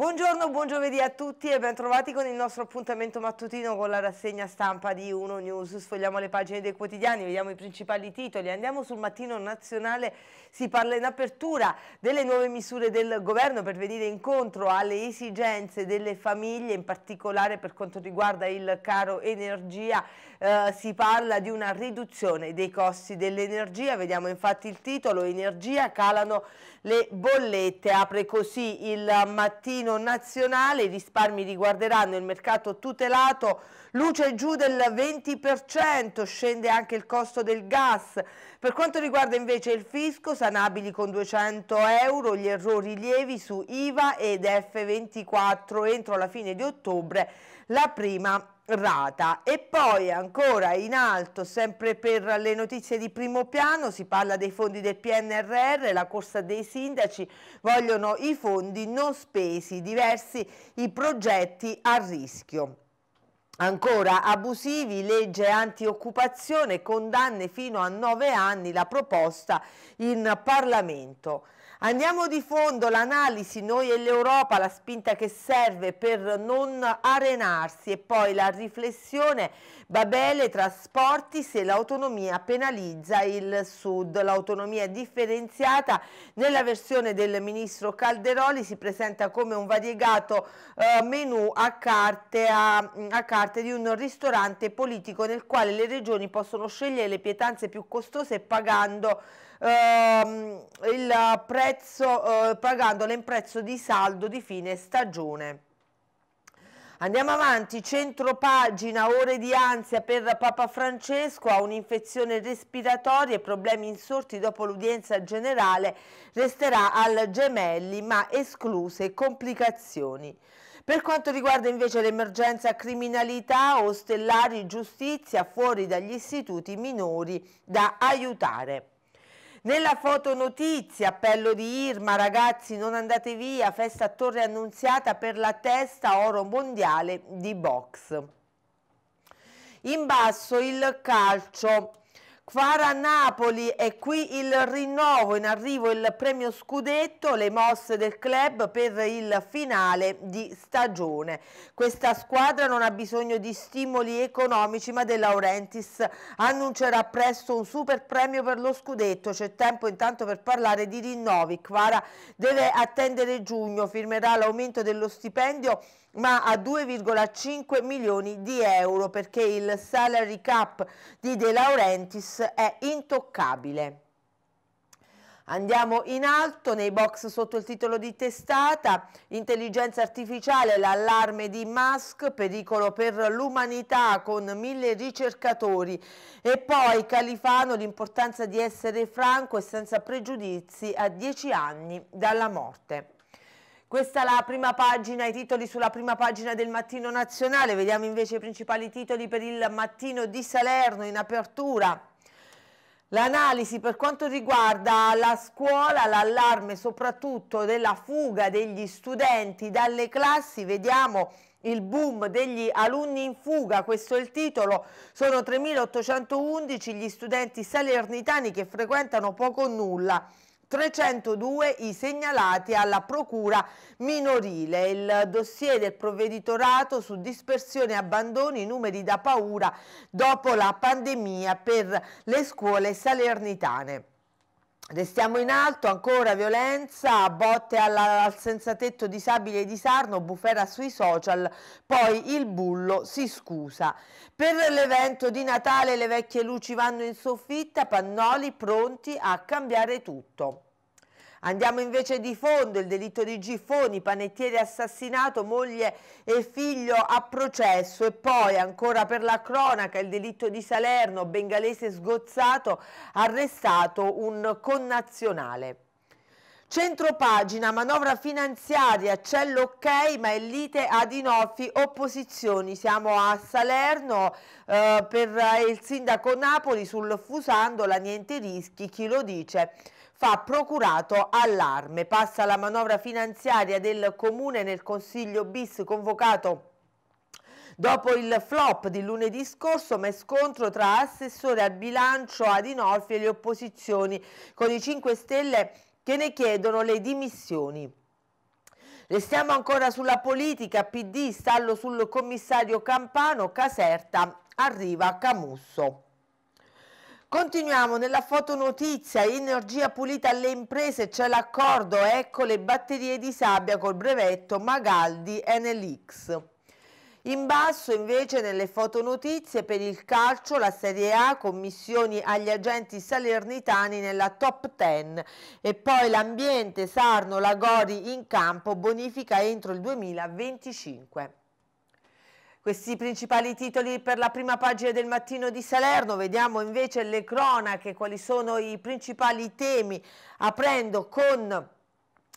Buongiorno, buon giovedì a tutti e bentrovati con il nostro appuntamento mattutino con la rassegna stampa di Uno News. Sfogliamo le pagine dei quotidiani, vediamo i principali titoli, andiamo sul mattino nazionale si parla in apertura delle nuove misure del governo per venire incontro alle esigenze delle famiglie, in particolare per quanto riguarda il caro energia. Eh, si parla di una riduzione dei costi dell'energia, vediamo infatti il titolo, energia calano le bollette, apre così il mattino nazionale, i risparmi riguarderanno il mercato tutelato, luce giù del 20%, scende anche il costo del gas. Per quanto riguarda invece il fisco sanabili con 200 euro gli errori lievi su IVA ed F24 entro la fine di ottobre la prima rata e poi ancora in alto sempre per le notizie di primo piano si parla dei fondi del PNRR la corsa dei sindaci vogliono i fondi non spesi diversi i progetti a rischio Ancora abusivi, legge antioccupazione, condanne fino a nove anni, la proposta in Parlamento. Andiamo di fondo, l'analisi noi e l'Europa, la spinta che serve per non arenarsi e poi la riflessione Babele trasporti se l'autonomia penalizza il sud. L'autonomia differenziata nella versione del ministro Calderoli si presenta come un variegato eh, menù a carte, a, a carte di un ristorante politico nel quale le regioni possono scegliere le pietanze più costose pagando ehm, il prezzo, eh, pagandola in prezzo di saldo di fine stagione. Andiamo avanti, centro pagina, ore di ansia per Papa Francesco, ha un'infezione respiratoria e problemi insorti dopo l'udienza generale, resterà al gemelli ma escluse complicazioni. Per quanto riguarda invece l'emergenza criminalità, ostellari giustizia fuori dagli istituti minori da aiutare. Nella fotonotizia, appello di Irma, ragazzi non andate via, festa a Torre Annunziata per la testa oro mondiale di box. In basso il calcio, Quara Napoli è qui il rinnovo, in arrivo il premio scudetto, le mosse del club per il finale di stagione. Questa squadra non ha bisogno di stimoli economici ma De Laurentiis annuncerà presto un super premio per lo scudetto, c'è tempo intanto per parlare di rinnovi. Quara deve attendere giugno, firmerà l'aumento dello stipendio ma a 2,5 milioni di euro perché il salary cap di De Laurentiis è intoccabile. Andiamo in alto nei box sotto il titolo di testata, intelligenza artificiale, l'allarme di Musk, pericolo per l'umanità con mille ricercatori e poi Califano, l'importanza di essere franco e senza pregiudizi a dieci anni dalla morte. Questa è la prima pagina, i titoli sulla prima pagina del Mattino Nazionale, vediamo invece i principali titoli per il Mattino di Salerno in apertura. L'analisi per quanto riguarda la scuola, l'allarme soprattutto della fuga degli studenti dalle classi, vediamo il boom degli alunni in fuga, questo è il titolo, sono 3.811 gli studenti salernitani che frequentano poco o nulla 302 i segnalati alla procura minorile. Il dossier del provveditorato su dispersione e abbandoni, numeri da paura dopo la pandemia per le scuole salernitane. Restiamo in alto, ancora violenza, botte alla, al senza tetto disabile di Sarno, bufera sui social, poi il bullo si scusa. Per l'evento di Natale le vecchie luci vanno in soffitta, pannoli pronti a cambiare tutto. Andiamo invece di fondo, il delitto di Gifoni, panettiere assassinato, moglie e figlio a processo e poi ancora per la cronaca il delitto di Salerno, bengalese sgozzato, arrestato un connazionale. Centro pagina, manovra finanziaria, c'è l'ok ma è lite ad Inoffi, opposizioni, siamo a Salerno eh, per il sindaco Napoli sul Fusandola, niente rischi, chi lo dice? fa procurato allarme. Passa la manovra finanziaria del Comune nel Consiglio bis convocato Dopo il flop di lunedì scorso, ma è scontro tra assessore al bilancio Adinolfi e le opposizioni, con i 5 Stelle che ne chiedono le dimissioni. Restiamo ancora sulla politica, PD, stallo sul commissario Campano, Caserta, arriva Camusso. Continuiamo nella fotonotizia, energia pulita alle imprese, c'è l'accordo, ecco le batterie di sabbia col brevetto Magaldi NLX. In basso invece nelle fotonotizie per il calcio la Serie A, commissioni agli agenti salernitani nella top 10 e poi l'ambiente Sarno Lagori in campo bonifica entro il 2025 questi principali titoli per la prima pagina del mattino di Salerno, vediamo invece le cronache, quali sono i principali temi, aprendo con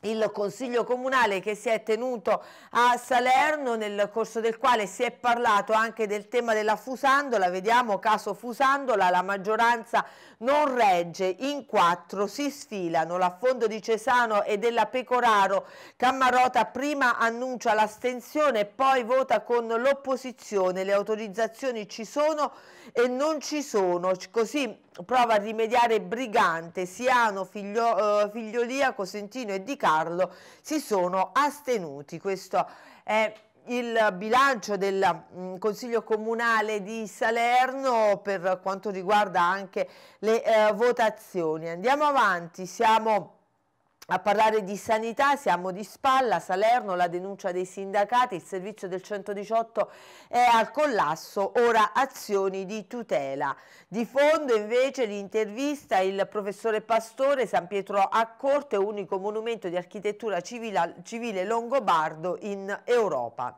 il consiglio comunale che si è tenuto a Salerno nel corso del quale si è parlato anche del tema della Fusandola, vediamo caso Fusandola, la maggioranza non regge, in quattro si sfilano, l'affondo di Cesano e della Pecoraro, Cammarota prima annuncia l'astensione poi vota con l'opposizione, le autorizzazioni ci sono e non ci sono, così prova a rimediare Brigante, Siano, Figlio, eh, Figliolia, Cosentino e Di Castro farlo si sono astenuti. Questo è il bilancio del mm, Consiglio Comunale di Salerno per quanto riguarda anche le eh, votazioni. Andiamo avanti, siamo a parlare di sanità siamo di spalla, Salerno, la denuncia dei sindacati, il servizio del 118 è al collasso, ora azioni di tutela. Di fondo invece l'intervista il professore Pastore San Pietro a Corte, unico monumento di architettura civile, civile longobardo in Europa.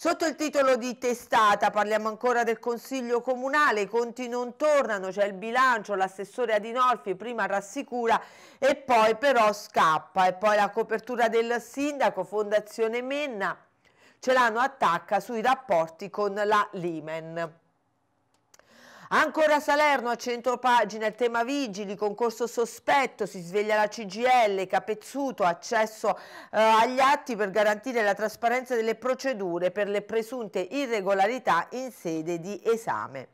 Sotto il titolo di testata parliamo ancora del Consiglio Comunale, i conti non tornano, c'è il bilancio, l'assessore Adinolfi prima rassicura e poi però scappa e poi la copertura del sindaco, Fondazione Menna, ce l'hanno attacca sui rapporti con la Limen. Ancora Salerno a centro pagina, il tema vigili, concorso sospetto, si sveglia la CGL, Capezzuto, accesso eh, agli atti per garantire la trasparenza delle procedure per le presunte irregolarità in sede di esame.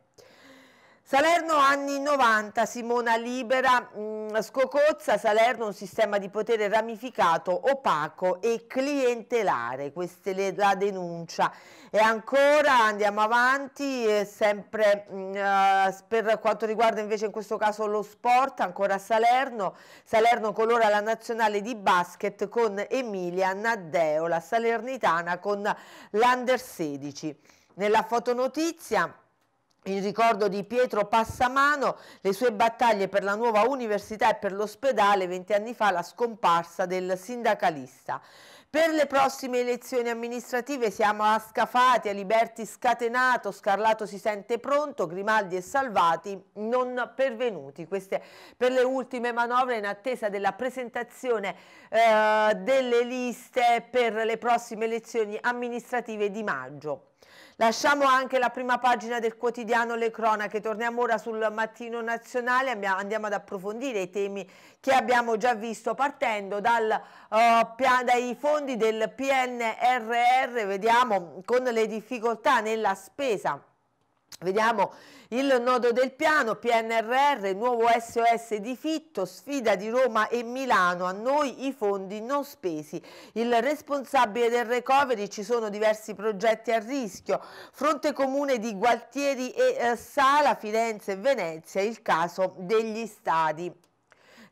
Salerno anni 90, Simona Libera, mh, mm, Scocozza, Salerno un sistema di potere ramificato, opaco e clientelare, questa è la denuncia. E ancora andiamo avanti, eh, sempre mh, mm, eh, per quanto riguarda invece in questo caso lo sport, ancora Salerno, Salerno colora la nazionale di basket con Emilia Naddeo, la salernitana con l'Under 16. Nella fotonotizia in ricordo di Pietro Passamano, le sue battaglie per la nuova università e per l'ospedale, 20 anni fa la scomparsa del sindacalista. Per le prossime elezioni amministrative siamo a Scafati, a Liberti scatenato, Scarlato si sente pronto, Grimaldi e Salvati non pervenuti. Queste per le ultime manovre in attesa della presentazione eh, delle liste per le prossime elezioni amministrative di maggio. Lasciamo anche la prima pagina del quotidiano Le Cronache, torniamo ora sul mattino nazionale, andiamo ad approfondire i temi che abbiamo già visto partendo dal, uh, dai fondi del PNRR, vediamo con le difficoltà nella spesa Vediamo il nodo del piano, PNRR, nuovo SOS di Fitto, sfida di Roma e Milano, a noi i fondi non spesi. Il responsabile del recovery, ci sono diversi progetti a rischio, fronte comune di Gualtieri e eh, Sala, Firenze e Venezia, il caso degli stadi.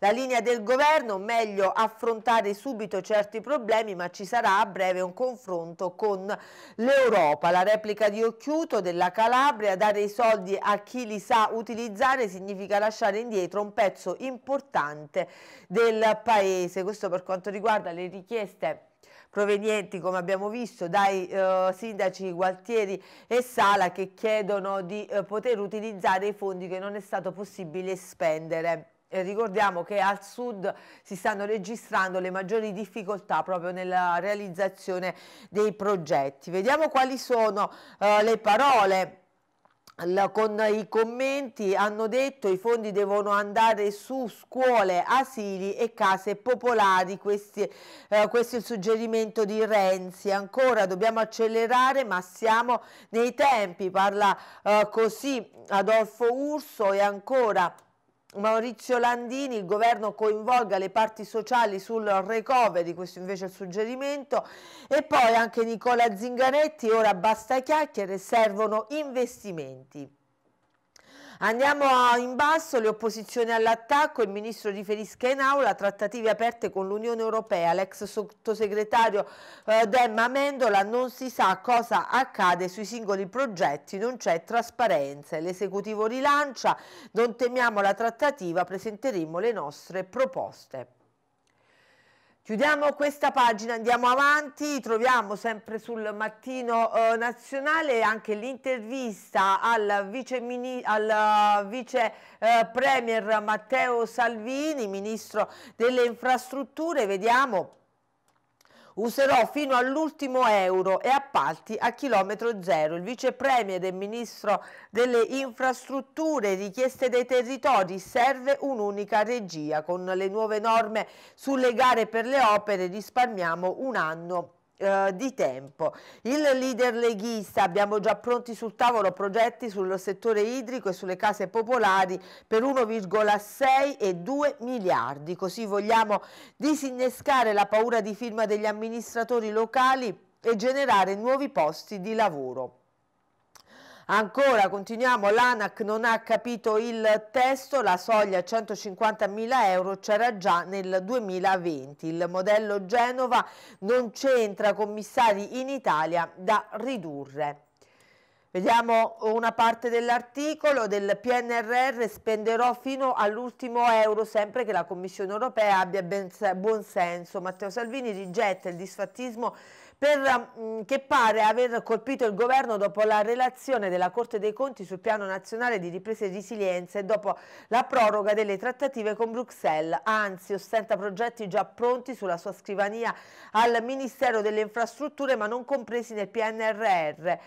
La linea del governo, meglio affrontare subito certi problemi, ma ci sarà a breve un confronto con l'Europa. La replica di Occhiuto della Calabria, dare i soldi a chi li sa utilizzare significa lasciare indietro un pezzo importante del Paese. Questo per quanto riguarda le richieste provenienti, come abbiamo visto, dai eh, sindaci Gualtieri e Sala che chiedono di eh, poter utilizzare i fondi che non è stato possibile spendere. Eh, ricordiamo che al sud si stanno registrando le maggiori difficoltà proprio nella realizzazione dei progetti. Vediamo quali sono eh, le parole con i commenti hanno detto i fondi devono andare su scuole, asili e case popolari, Questi, eh, questo è il suggerimento di Renzi, ancora dobbiamo accelerare ma siamo nei tempi, parla eh, così Adolfo Urso e ancora Maurizio Landini, il governo coinvolga le parti sociali sul recovery, questo invece è il suggerimento, e poi anche Nicola Zingaretti, ora basta chiacchiere, servono investimenti. Andiamo in basso, le opposizioni all'attacco, il ministro riferisca in aula, trattative aperte con l'Unione Europea, l'ex sottosegretario eh, Demma Mendola, non si sa cosa accade sui singoli progetti, non c'è trasparenza, l'esecutivo rilancia, non temiamo la trattativa, presenteremo le nostre proposte. Chiudiamo questa pagina, andiamo avanti, troviamo sempre sul mattino eh, nazionale anche l'intervista al vice, mini, al eh, vice eh, premier Matteo Salvini, ministro delle infrastrutture, vediamo Userò fino all'ultimo euro e appalti a chilometro zero. Il vice premier e ministro delle infrastrutture richieste dei territori serve un'unica regia. Con le nuove norme sulle gare per le opere risparmiamo un anno eh, di tempo. Il leader leghista abbiamo già pronti sul tavolo progetti sul settore idrico e sulle case popolari per 1,6 e 2 miliardi, così vogliamo disinnescare la paura di firma degli amministratori locali e generare nuovi posti di lavoro. Ancora continuiamo, l'ANAC non ha capito il testo, la soglia 150.000 euro c'era già nel 2020. Il modello Genova non c'entra commissari in Italia da ridurre. Vediamo una parte dell'articolo del PNRR spenderò fino all'ultimo euro sempre che la Commissione europea abbia buon senso. Matteo Salvini rigetta il disfattismo per, mm, che pare aver colpito il governo dopo la relazione della Corte dei Conti sul piano nazionale di ripresa e resilienza e dopo la proroga delle trattative con Bruxelles. Anzi, ostenta progetti già pronti sulla sua scrivania al Ministero delle Infrastrutture ma non compresi nel PNRR.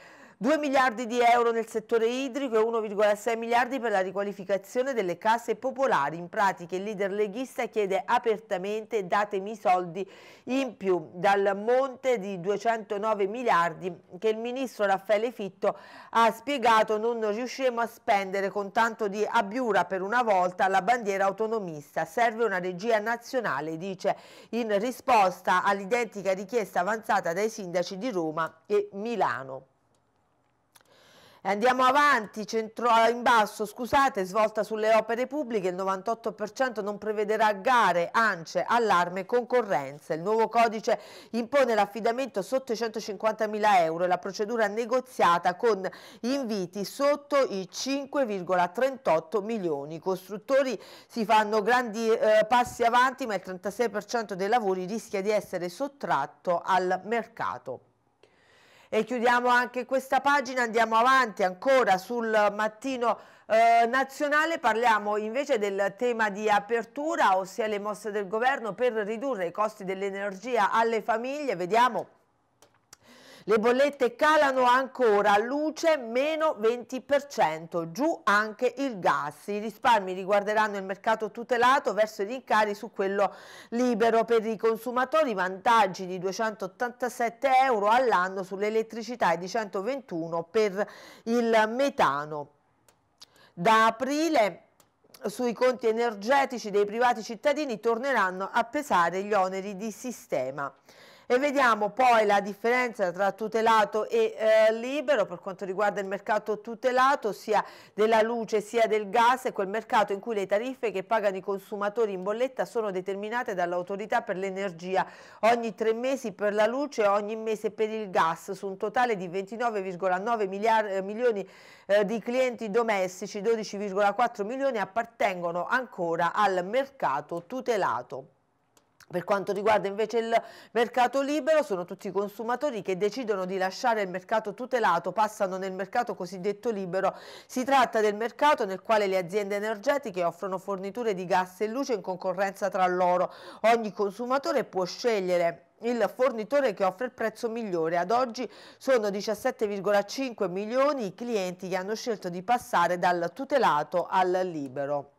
2 miliardi di euro nel settore idrico e 1,6 miliardi per la riqualificazione delle case popolari. In pratica il leader leghista chiede apertamente datemi soldi in più dal monte di 209 miliardi che il ministro Raffaele Fitto ha spiegato non riusciremo a spendere con tanto di abbiura per una volta la bandiera autonomista. Serve una regia nazionale, dice, in risposta all'identica richiesta avanzata dai sindaci di Roma e Milano. Eh, andiamo avanti, centro, eh, in basso, scusate, svolta sulle opere pubbliche, il 98% non prevederà gare, ance, allarme, concorrenze. Il nuovo codice impone l'affidamento sotto i 150.000 euro e la procedura negoziata con inviti sotto i 5,38 milioni. I costruttori si fanno grandi eh, passi avanti, ma il 36% dei lavori rischia di essere sottratto al mercato. E chiudiamo anche questa pagina, andiamo avanti ancora sul mattino eh, nazionale, parliamo invece del tema di apertura, ossia le mosse del governo per ridurre i costi dell'energia alle famiglie, vediamo. Le bollette calano ancora, luce meno 20%, giù anche il gas. I risparmi riguarderanno il mercato tutelato verso i rincari su quello libero. Per i consumatori vantaggi di 287 euro all'anno sull'elettricità e di 121 per il metano. Da aprile sui conti energetici dei privati cittadini torneranno a pesare gli oneri di sistema. E vediamo poi la differenza tra tutelato e eh, libero per quanto riguarda il mercato tutelato sia della luce sia del gas, è quel mercato in cui le tariffe che pagano i consumatori in bolletta sono determinate dall'autorità per l'energia ogni tre mesi per la luce e ogni mese per il gas su un totale di 29,9 eh, milioni eh, di clienti domestici, 12,4 milioni appartengono ancora al mercato tutelato. Per quanto riguarda invece il mercato libero, sono tutti i consumatori che decidono di lasciare il mercato tutelato, passano nel mercato cosiddetto libero. Si tratta del mercato nel quale le aziende energetiche offrono forniture di gas e luce in concorrenza tra loro. Ogni consumatore può scegliere il fornitore che offre il prezzo migliore. Ad oggi sono 17,5 milioni i clienti che hanno scelto di passare dal tutelato al libero.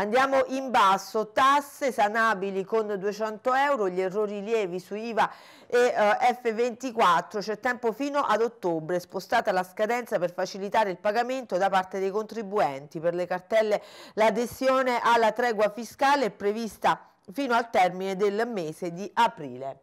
Andiamo in basso, tasse sanabili con 200 euro, gli errori lievi su IVA e eh, F24, c'è tempo fino ad ottobre, spostata la scadenza per facilitare il pagamento da parte dei contribuenti. Per le cartelle l'adesione alla tregua fiscale è prevista fino al termine del mese di aprile.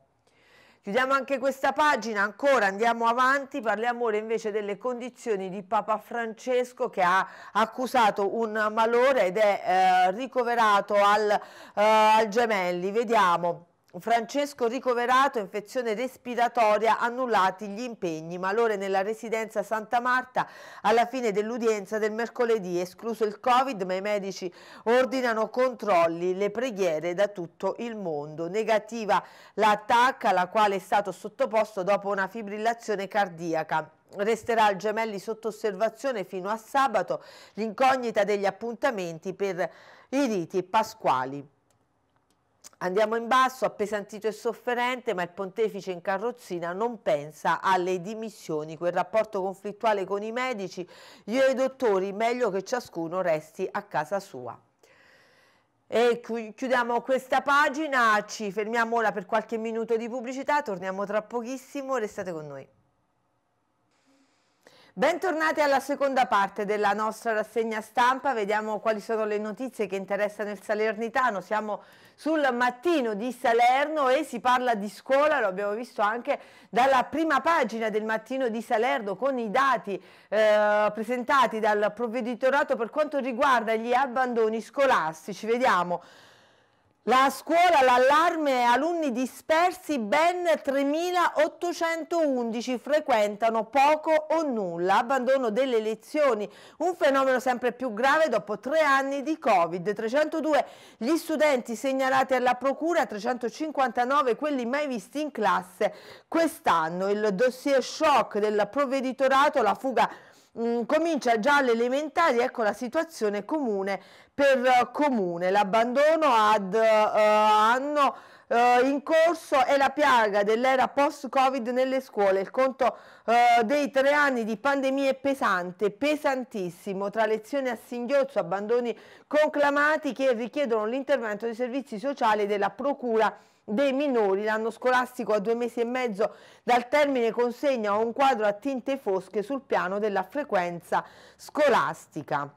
Chiudiamo anche questa pagina, ancora andiamo avanti, parliamo ora invece delle condizioni di Papa Francesco che ha accusato un malore ed è eh, ricoverato al, eh, al Gemelli. Vediamo. Francesco ricoverato, infezione respiratoria, annullati gli impegni, malore nella residenza Santa Marta alla fine dell'udienza del mercoledì, escluso il Covid, ma i medici ordinano controlli, le preghiere da tutto il mondo. Negativa l'attacca alla quale è stato sottoposto dopo una fibrillazione cardiaca. Resterà al Gemelli sotto osservazione fino a sabato l'incognita degli appuntamenti per i riti pasquali. Andiamo in basso, appesantito e sofferente, ma il pontefice in carrozzina non pensa alle dimissioni, quel rapporto conflittuale con i medici, io e i dottori, meglio che ciascuno resti a casa sua. E chiudiamo questa pagina, ci fermiamo ora per qualche minuto di pubblicità, torniamo tra pochissimo, restate con noi. Bentornati alla seconda parte della nostra rassegna stampa, vediamo quali sono le notizie che interessano il Salernitano, siamo sul mattino di Salerno e si parla di scuola, lo abbiamo visto anche dalla prima pagina del mattino di Salerno con i dati eh, presentati dal provveditorato per quanto riguarda gli abbandoni scolastici, vediamo la scuola, l'allarme, alunni dispersi, ben 3.811 frequentano poco o nulla, abbandono delle lezioni, un fenomeno sempre più grave dopo tre anni di Covid, 302 gli studenti segnalati alla procura, 359 quelli mai visti in classe quest'anno, il dossier shock del provveditorato, la fuga Mm, comincia già alle elementari, ecco la situazione comune per eh, comune, l'abbandono ad uh, anno uh, in corso è la piaga dell'era post-covid nelle scuole, il conto uh, dei tre anni di pandemia è pesante, pesantissimo, tra lezioni a singhiozzo, abbandoni conclamati che richiedono l'intervento dei servizi sociali e della procura dei minori. L'anno scolastico a due mesi e mezzo dal termine consegna un quadro a tinte fosche sul piano della frequenza scolastica.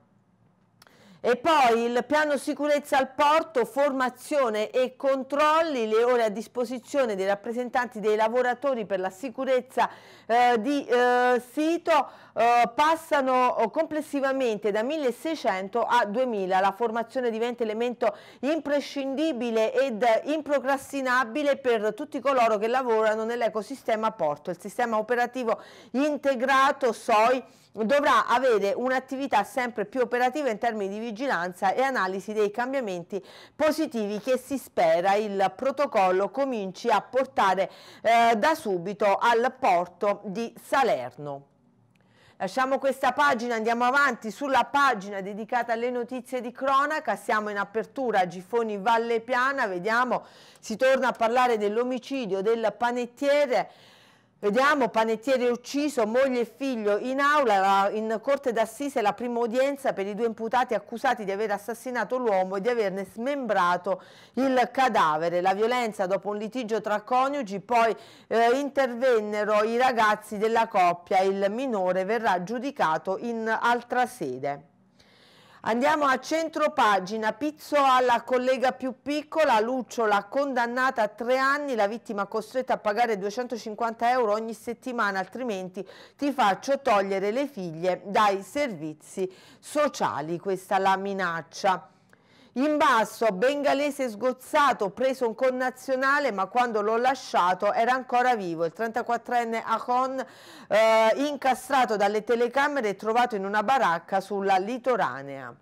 E poi il piano sicurezza al porto, formazione e controlli, le ore a disposizione dei rappresentanti dei lavoratori per la sicurezza eh, di eh, sito eh, passano oh, complessivamente da 1600 a 2000. La formazione diventa elemento imprescindibile ed improcrastinabile per tutti coloro che lavorano nell'ecosistema porto, il sistema operativo integrato SOI dovrà avere un'attività sempre più operativa in termini di vigilanza e analisi dei cambiamenti positivi che si spera il protocollo cominci a portare eh, da subito al porto di Salerno. Lasciamo questa pagina, andiamo avanti sulla pagina dedicata alle notizie di cronaca, siamo in apertura a Gifoni Valle Piana, vediamo, si torna a parlare dell'omicidio del panettiere Vediamo, panettiere ucciso, moglie e figlio in aula, in corte d'assise la prima udienza per i due imputati accusati di aver assassinato l'uomo e di averne smembrato il cadavere. La violenza dopo un litigio tra coniugi, poi eh, intervennero i ragazzi della coppia, il minore verrà giudicato in altra sede. Andiamo a centro pagina, pizzo alla collega più piccola, Lucciola condannata a tre anni, la vittima costretta a pagare 250 euro ogni settimana, altrimenti ti faccio togliere le figlie dai servizi sociali, questa la minaccia. In basso, bengalese sgozzato, preso un connazionale, ma quando l'ho lasciato era ancora vivo. Il 34enne Akon, eh, incastrato dalle telecamere è trovato in una baracca sulla litoranea.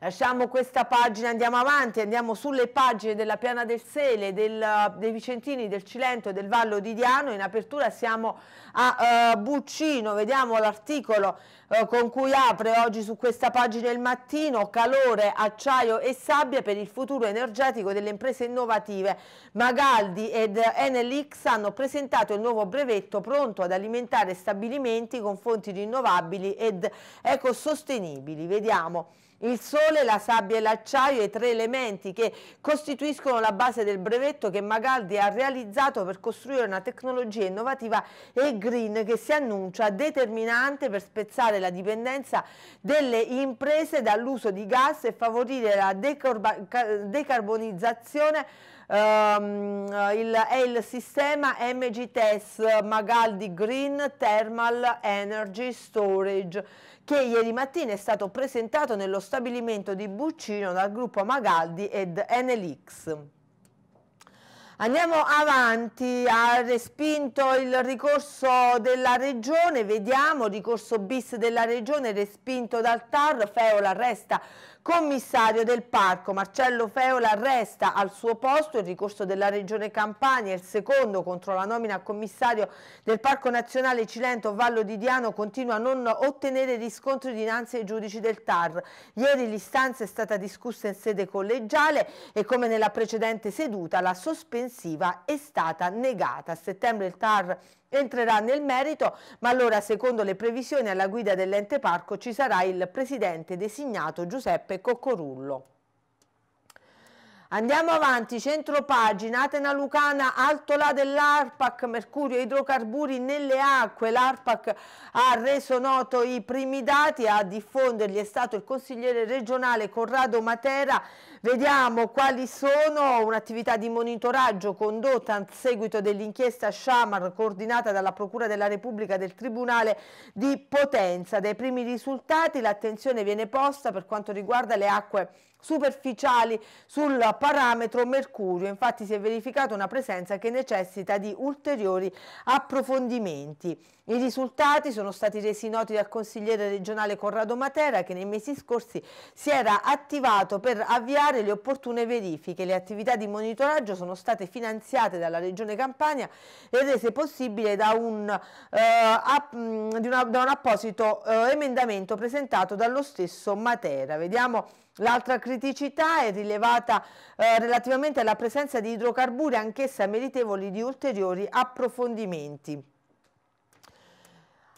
Lasciamo questa pagina, andiamo avanti, andiamo sulle pagine della Piana del Sele, del, eh, dei Vicentini, del Cilento e del Vallo di Diano. In apertura siamo a uh, Buccino, vediamo l'articolo uh, con cui apre oggi su questa pagina il mattino, calore, acciaio e sabbia per il futuro energetico delle imprese innovative. Magaldi ed Enelix hanno presentato il nuovo brevetto pronto ad alimentare stabilimenti con fonti rinnovabili ed ecosostenibili. Vediamo. Il sole, la sabbia e l'acciaio, i tre elementi che costituiscono la base del brevetto che Magaldi ha realizzato per costruire una tecnologia innovativa e green che si annuncia determinante per spezzare la dipendenza delle imprese dall'uso di gas e favorire la decarba decarbonizzazione Um, il, è il sistema MGTES Magaldi Green Thermal Energy Storage che ieri mattina è stato presentato nello stabilimento di Buccino dal gruppo Magaldi ed Enelix. Andiamo avanti, ha respinto il ricorso della Regione, vediamo, ricorso bis della Regione respinto dal TAR, Feola resta commissario del parco Marcello Feola resta al suo posto, il ricorso della regione Campania, il secondo contro la nomina a commissario del parco nazionale Cilento Vallo di Diano continua a non ottenere riscontri dinanzi ai giudici del TAR. Ieri l'istanza è stata discussa in sede collegiale e come nella precedente seduta la sospensiva è stata negata. A settembre il TAR entrerà nel merito, ma allora secondo le previsioni alla guida dell'ente parco ci sarà il presidente designato Giuseppe Coccorullo. Andiamo avanti, centro pagina, Atena Lucana, Altola dell'ARPAC, mercurio, idrocarburi nelle acque, l'ARPAC ha reso noto i primi dati, a diffonderli è stato il consigliere regionale Corrado Matera, vediamo quali sono un'attività di monitoraggio condotta a seguito dell'inchiesta Shamar coordinata dalla Procura della Repubblica del Tribunale di Potenza, dai primi risultati l'attenzione viene posta per quanto riguarda le acque superficiali sul parametro mercurio, infatti si è verificata una presenza che necessita di ulteriori approfondimenti. I risultati sono stati resi noti dal consigliere regionale Corrado Matera che nei mesi scorsi si era attivato per avviare le opportune verifiche. Le attività di monitoraggio sono state finanziate dalla Regione Campania e rese possibile da un, eh, app, mm, una, da un apposito eh, emendamento presentato dallo stesso Matera. Vediamo L'altra criticità è rilevata eh, relativamente alla presenza di idrocarburi anch'essa meritevoli di ulteriori approfondimenti.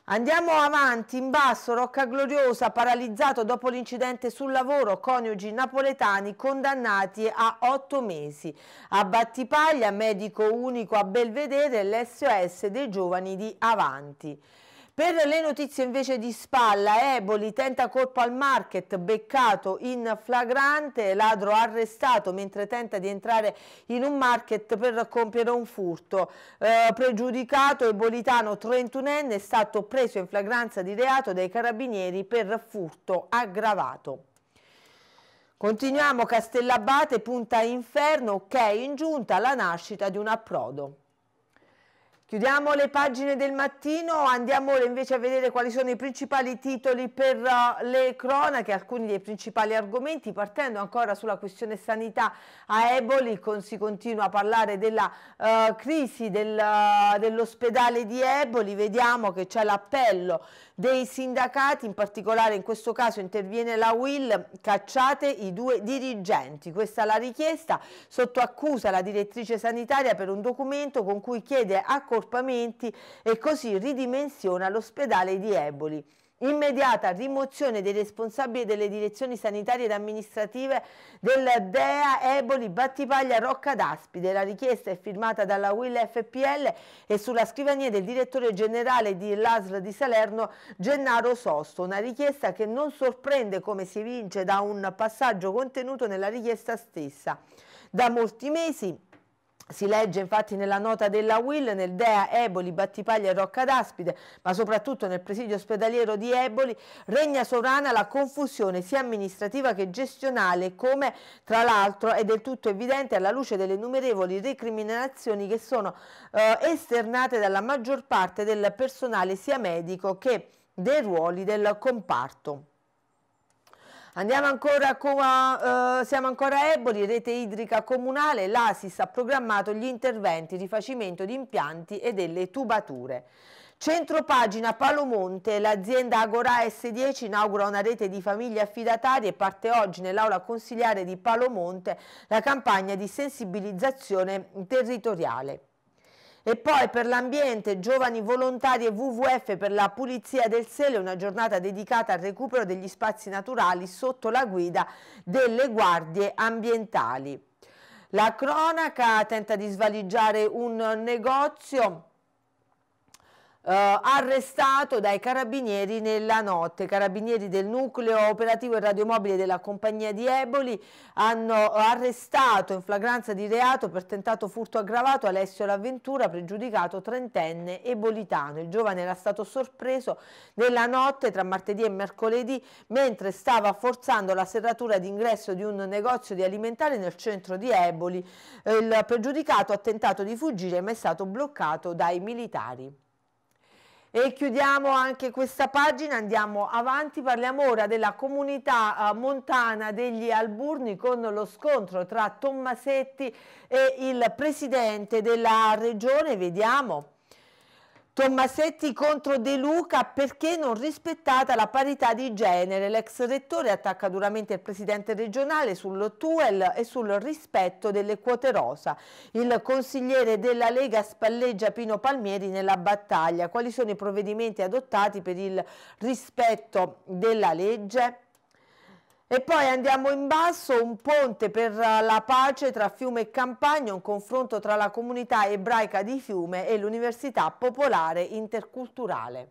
Andiamo avanti, in basso, Rocca Gloriosa, paralizzato dopo l'incidente sul lavoro, coniugi napoletani condannati a otto mesi. A Battipaglia, medico unico a Belvedere, l'SOS dei giovani di Avanti. Per le notizie invece di spalla, Eboli tenta colpo al market, beccato in flagrante, ladro arrestato mentre tenta di entrare in un market per compiere un furto. Eh, pregiudicato ebolitano 31enne è stato preso in flagranza di reato dai carabinieri per furto aggravato. Continuiamo, Castellabate punta a inferno, ok in giunta la nascita di un approdo. Chiudiamo le pagine del mattino, andiamo invece a vedere quali sono i principali titoli per eh, le cronache, alcuni dei principali argomenti, partendo ancora sulla questione sanità a Eboli, con, si continua a parlare della uh, crisi del, uh, dell'ospedale di Eboli, vediamo che c'è l'appello dei sindacati, in particolare in questo caso interviene la Will, cacciate i due dirigenti. Questa è la richiesta, sotto accusa la direttrice sanitaria per un documento con cui chiede accorpamenti e così ridimensiona l'ospedale di Eboli immediata rimozione dei responsabili delle direzioni sanitarie ed amministrative del DEA Eboli Battipaglia Rocca d'Aspide. La richiesta è firmata dalla UIL FPL e sulla scrivania del direttore generale di LASL di Salerno Gennaro Sosto, una richiesta che non sorprende come si evince da un passaggio contenuto nella richiesta stessa. Da molti mesi si legge infatti nella nota della Will, nel DEA Eboli, Battipaglia e Rocca d'Aspide, ma soprattutto nel presidio ospedaliero di Eboli, regna sovrana la confusione sia amministrativa che gestionale, come tra l'altro è del tutto evidente alla luce delle innumerevoli recriminazioni che sono eh, esternate dalla maggior parte del personale sia medico che dei ruoli del comparto. Andiamo ancora a, eh, siamo ancora a Eboli, rete idrica comunale, l'ASIS ha programmato gli interventi di facimento di impianti e delle tubature. Centro pagina Palomonte, l'azienda Agora S10 inaugura una rete di famiglie affidatarie e parte oggi nell'aula consigliare di Palomonte la campagna di sensibilizzazione territoriale. E poi per l'ambiente, giovani volontari e WWF per la pulizia del Sele, una giornata dedicata al recupero degli spazi naturali sotto la guida delle guardie ambientali. La cronaca tenta di svaligiare un negozio Uh, arrestato dai carabinieri nella notte. Carabinieri del nucleo operativo e radiomobile della compagnia di Eboli hanno arrestato in flagranza di reato per tentato furto aggravato Alessio L'Avventura, pregiudicato trentenne ebolitano. Il giovane era stato sorpreso nella notte tra martedì e mercoledì mentre stava forzando la serratura d'ingresso di un negozio di alimentari nel centro di Eboli. Il pregiudicato ha tentato di fuggire ma è stato bloccato dai militari. E chiudiamo anche questa pagina, andiamo avanti, parliamo ora della comunità eh, montana degli Alburni con lo scontro tra Tommasetti e il presidente della regione, vediamo. Tommasetti contro De Luca perché non rispettata la parità di genere. L'ex rettore attacca duramente il presidente regionale TUEL e sul rispetto delle quote rosa. Il consigliere della Lega spalleggia Pino Palmieri nella battaglia. Quali sono i provvedimenti adottati per il rispetto della legge? E poi andiamo in basso, un ponte per la pace tra Fiume e Campagna, un confronto tra la comunità ebraica di Fiume e l'Università Popolare Interculturale.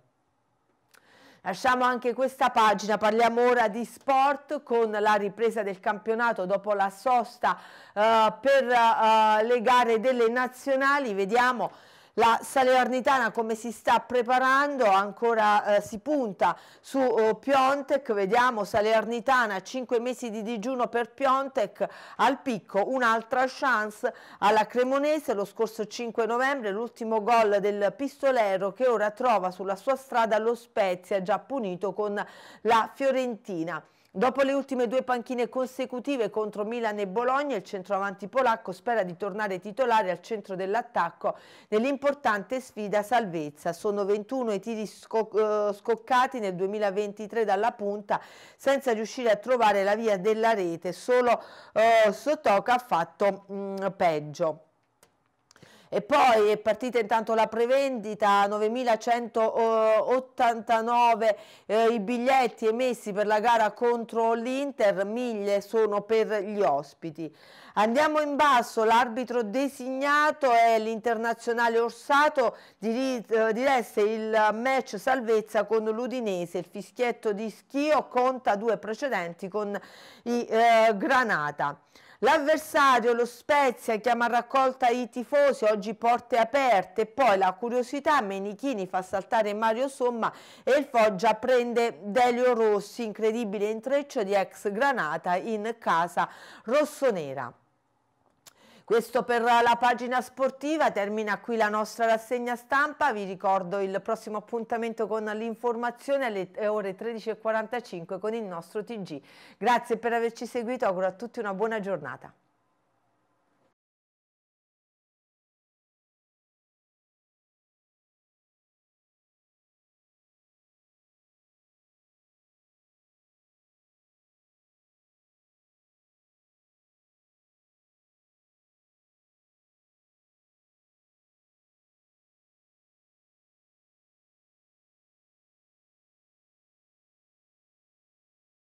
Lasciamo anche questa pagina, parliamo ora di sport con la ripresa del campionato dopo la sosta eh, per eh, le gare delle nazionali, vediamo la Salernitana come si sta preparando, ancora eh, si punta su oh, Piontek, vediamo Salernitana 5 mesi di digiuno per Piontek, al picco un'altra chance alla Cremonese lo scorso 5 novembre, l'ultimo gol del Pistolero che ora trova sulla sua strada lo Spezia già punito con la Fiorentina. Dopo le ultime due panchine consecutive contro Milan e Bologna, il centroavanti polacco spera di tornare titolare al centro dell'attacco nell'importante sfida salvezza. Sono 21 i tiri eh, scoccati nel 2023 dalla punta senza riuscire a trovare la via della rete, solo eh, Sotoka ha fatto mh, mm, peggio. E poi è partita intanto la prevendita, 9.189 eh, i biglietti emessi per la gara contro l'Inter, 1.000 sono per gli ospiti. Andiamo in basso, l'arbitro designato è l'internazionale Orsato, eh, diresse il match salvezza con l'Udinese, il fischietto di Schio conta due precedenti con i eh, Granata. L'avversario, lo Spezia, chiama a raccolta i tifosi, oggi porte aperte, poi la curiosità, Menichini fa saltare Mario Somma e il Foggia prende Delio Rossi, incredibile intreccio di ex Granata in casa rossonera. Questo per la pagina sportiva, termina qui la nostra rassegna stampa, vi ricordo il prossimo appuntamento con l'informazione alle ore 13.45 con il nostro TG. Grazie per averci seguito, auguro a tutti una buona giornata.